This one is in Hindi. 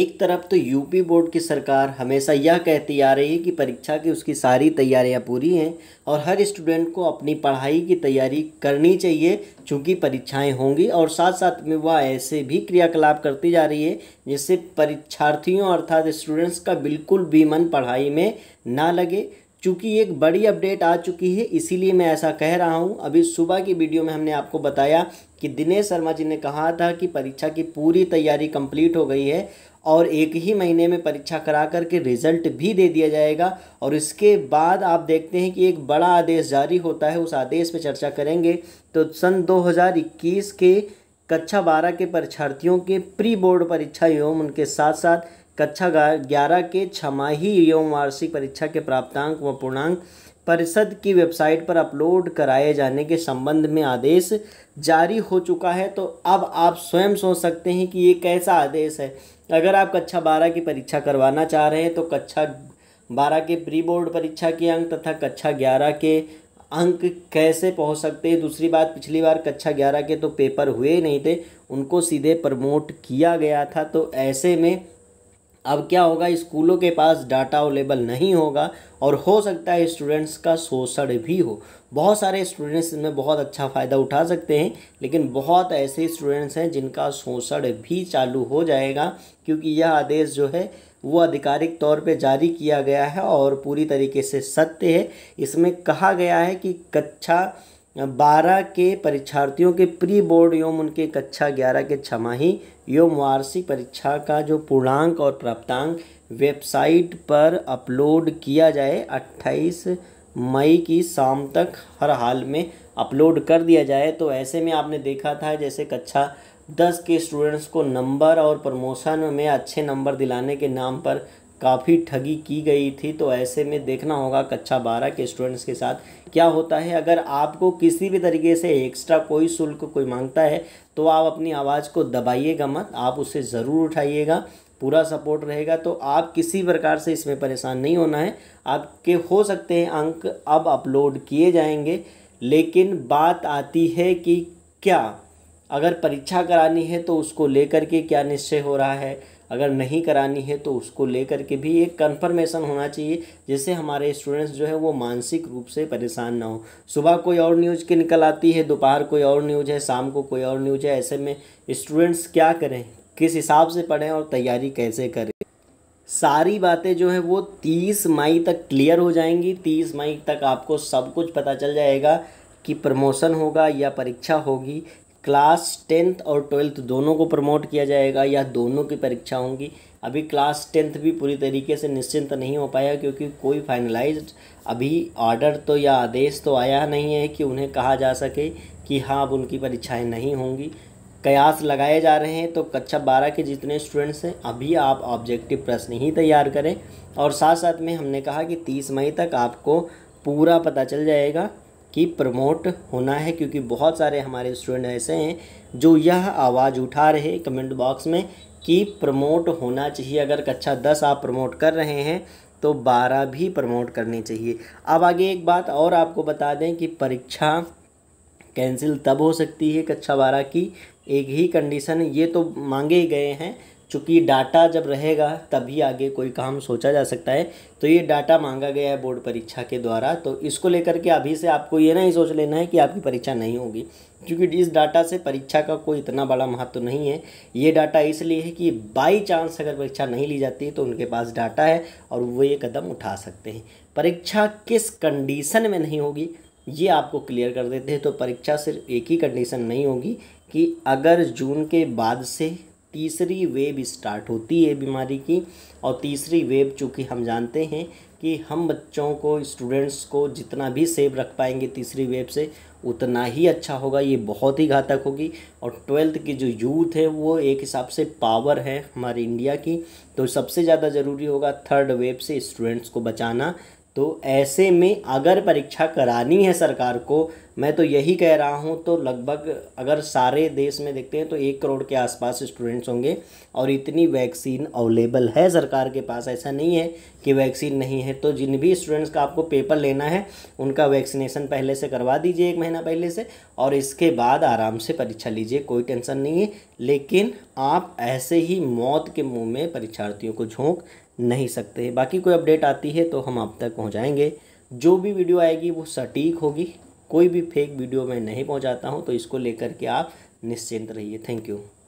एक तरफ तो यूपी बोर्ड की सरकार हमेशा यह कहती आ रही है कि परीक्षा की उसकी सारी तैयारियां पूरी हैं और हर स्टूडेंट को अपनी पढ़ाई की तैयारी करनी चाहिए चूँकि परीक्षाएं होंगी और साथ साथ में वह ऐसे भी क्रियाकलाप करती जा रही है जिससे परीक्षार्थियों अर्थात स्टूडेंट्स का बिल्कुल भी मन पढ़ाई में ना लगे चूँकि एक बड़ी अपडेट आ चुकी है इसीलिए मैं ऐसा कह रहा हूँ अभी सुबह की वीडियो में हमने आपको बताया कि दिनेश शर्मा जी ने कहा था कि परीक्षा की पूरी तैयारी कंप्लीट हो गई है और एक ही महीने में परीक्षा करा करके रिजल्ट भी दे दिया जाएगा और इसके बाद आप देखते हैं कि एक बड़ा आदेश जारी होता है उस आदेश पर चर्चा करेंगे तो सन दो के कक्षा बारह के परीक्षार्थियों के प्री बोर्ड परीक्षा एवं उनके साथ साथ कक्षा ग्यारह के छमाही एवं वार्षिक परीक्षा के प्राप्तांक व पूर्णांक परिषद की वेबसाइट पर अपलोड कराए जाने के संबंध में आदेश जारी हो चुका है तो अब आप स्वयं सोच सकते हैं कि ये कैसा आदेश है अगर आप कक्षा बारह की परीक्षा करवाना चाह रहे हैं तो कक्षा बारह के प्री बोर्ड परीक्षा के अंक तथा कक्षा ग्यारह के अंक कैसे पहुंच सकते हैं दूसरी बात पिछली बार कक्षा ग्यारह के तो पेपर हुए नहीं थे उनको सीधे प्रमोट किया गया था तो ऐसे में अब क्या होगा स्कूलों के पास डाटा अवेलेबल नहीं होगा और हो सकता है स्टूडेंट्स का शोषण भी हो बहुत सारे स्टूडेंट्स इसमें बहुत अच्छा फ़ायदा उठा सकते हैं लेकिन बहुत ऐसे स्टूडेंट्स हैं जिनका शोषण भी चालू हो जाएगा क्योंकि यह आदेश जो है वो आधिकारिक तौर पे जारी किया गया है और पूरी तरीके से सत्य है इसमें कहा गया है कि कक्षा बारह के परीक्षार्थियों के प्री बोर्ड एवं उनके कक्षा अच्छा ग्यारह के छमाही एवं वार्षिक परीक्षा का जो पूर्णांक और प्राप्तांक वेबसाइट पर अपलोड किया जाए अट्ठाईस मई की शाम तक हर हाल में अपलोड कर दिया जाए तो ऐसे में आपने देखा था जैसे कक्षा दस के स्टूडेंट्स को नंबर और प्रमोशन में अच्छे नंबर दिलाने के नाम पर काफ़ी ठगी की गई थी तो ऐसे में देखना होगा कक्षा बारह के स्टूडेंट्स के साथ क्या होता है अगर आपको किसी भी तरीके से एक्स्ट्रा कोई शुल्क कोई मांगता है तो आप अपनी आवाज़ को दबाइएगा मत आप उसे ज़रूर उठाइएगा पूरा सपोर्ट रहेगा तो आप किसी प्रकार से इसमें परेशान नहीं होना है आपके हो सकते हैं अंक अब अपलोड किए जाएंगे लेकिन बात आती है कि क्या अगर परीक्षा करानी है तो उसको लेकर के क्या निश्चय हो रहा है अगर नहीं करानी है तो उसको लेकर के भी एक कन्फर्मेशन होना चाहिए जिससे हमारे स्टूडेंट्स जो है वो मानसिक रूप से परेशान ना हो सुबह कोई और न्यूज़ की निकल आती है दोपहर कोई और न्यूज़ है शाम को कोई और न्यूज़ है ऐसे में स्टूडेंट्स क्या करें किस हिसाब से पढ़ें और तैयारी कैसे करें सारी बातें जो है वो तीस मई तक क्लियर हो जाएंगी तीस मई तक आपको सब कुछ पता चल जाएगा कि प्रमोशन होगा या परीक्षा होगी क्लास टेंथ और ट्वेल्थ दोनों को प्रमोट किया जाएगा या दोनों की परीक्षा होंगी अभी क्लास टेंथ भी पूरी तरीके से निश्चिंत नहीं हो पाया क्योंकि कोई फाइनलाइज अभी ऑर्डर तो या आदेश तो आया नहीं है कि उन्हें कहा जा सके कि हाँ अब उनकी परीक्षाएं नहीं होंगी कयास लगाए जा रहे हैं तो कक्षा बारह के जितने स्टूडेंट्स हैं अभी आप ऑब्जेक्टिव प्रश्न ही तैयार करें और साथ साथ में हमने कहा कि तीस मई तक आपको पूरा पता चल जाएगा कि प्रमोट होना है क्योंकि बहुत सारे हमारे स्टूडेंट ऐसे हैं जो यह आवाज़ उठा रहे कमेंट बॉक्स में कि प्रमोट होना चाहिए अगर कक्षा दस आप प्रमोट कर रहे हैं तो बारह भी प्रमोट करनी चाहिए अब आगे एक बात और आपको बता दें कि परीक्षा कैंसिल तब हो सकती है कक्षा बारह की एक ही कंडीशन ये तो मांगे गए हैं चूँकि डाटा जब रहेगा तभी आगे कोई काम सोचा जा सकता है तो ये डाटा मांगा गया है बोर्ड परीक्षा के द्वारा तो इसको लेकर के अभी से आपको ये नहीं सोच लेना है कि आपकी परीक्षा नहीं होगी क्योंकि इस डाटा से परीक्षा का कोई इतना बड़ा महत्व तो नहीं है ये डाटा इसलिए है कि बाई चांस अगर परीक्षा नहीं ली जाती तो उनके पास डाटा है और वो ये कदम उठा सकते हैं परीक्षा किस कंडीशन में नहीं होगी ये आपको क्लियर कर देते हैं तो परीक्षा सिर्फ एक ही कंडीशन नहीं होगी कि अगर जून के बाद से तीसरी वेब स्टार्ट होती है बीमारी की और तीसरी वेब चूँकि हम जानते हैं कि हम बच्चों को स्टूडेंट्स को जितना भी सेव रख पाएंगे तीसरी वेब से उतना ही अच्छा होगा ये बहुत ही घातक होगी और ट्वेल्थ की जो यूथ है वो एक हिसाब से पावर है हमारे इंडिया की तो सबसे ज़्यादा ज़रूरी होगा थर्ड वेव से स्टूडेंट्स को बचाना तो ऐसे में अगर परीक्षा करानी है सरकार को मैं तो यही कह रहा हूँ तो लगभग अगर सारे देश में देखते हैं तो एक करोड़ के आसपास स्टूडेंट्स होंगे और इतनी वैक्सीन अवेलेबल है सरकार के पास ऐसा नहीं है कि वैक्सीन नहीं है तो जिन भी स्टूडेंट्स का आपको पेपर लेना है उनका वैक्सीनेशन पहले से करवा दीजिए एक महीना पहले से और इसके बाद आराम से परीक्षा लीजिए कोई टेंशन नहीं है लेकिन आप ऐसे ही मौत के मुँह में परीक्षार्थियों को झोंक नहीं सकते बाकी कोई अपडेट आती है तो हम आप तक पहुँचाएँगे जो भी वीडियो आएगी वो सटीक होगी कोई भी फेक वीडियो मैं नहीं पहुँचाता हूँ तो इसको लेकर के आप निश्चिंत रहिए थैंक यू